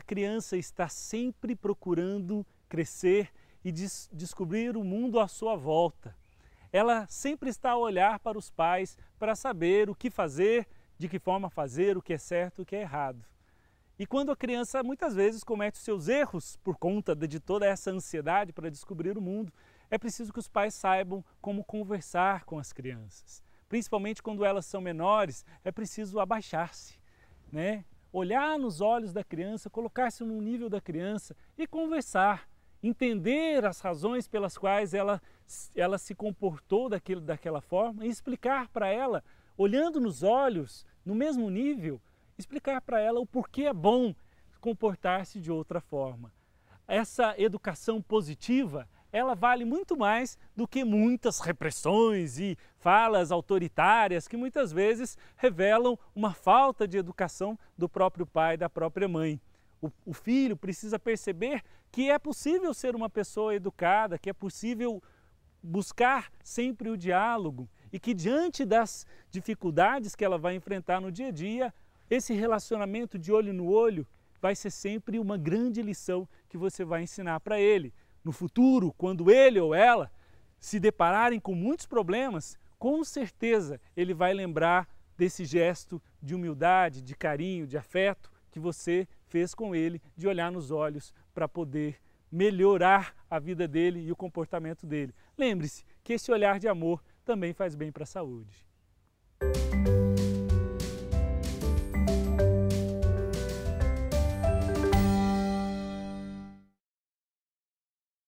a criança está sempre procurando crescer e des descobrir o mundo à sua volta. Ela sempre está a olhar para os pais para saber o que fazer, de que forma fazer, o que é certo, e o que é errado. E quando a criança muitas vezes comete os seus erros por conta de toda essa ansiedade para descobrir o mundo, é preciso que os pais saibam como conversar com as crianças. Principalmente quando elas são menores, é preciso abaixar-se, né? olhar nos olhos da criança, colocar-se no nível da criança e conversar, entender as razões pelas quais ela, ela se comportou daquele, daquela forma e explicar para ela, olhando nos olhos, no mesmo nível, explicar para ela o porquê é bom comportar-se de outra forma. Essa educação positiva ela vale muito mais do que muitas repressões e falas autoritárias que muitas vezes revelam uma falta de educação do próprio pai e da própria mãe. O, o filho precisa perceber que é possível ser uma pessoa educada, que é possível buscar sempre o diálogo e que diante das dificuldades que ela vai enfrentar no dia a dia, esse relacionamento de olho no olho vai ser sempre uma grande lição que você vai ensinar para ele no futuro, quando ele ou ela se depararem com muitos problemas, com certeza ele vai lembrar desse gesto de humildade, de carinho, de afeto que você fez com ele, de olhar nos olhos para poder melhorar a vida dele e o comportamento dele. Lembre-se que esse olhar de amor também faz bem para a saúde.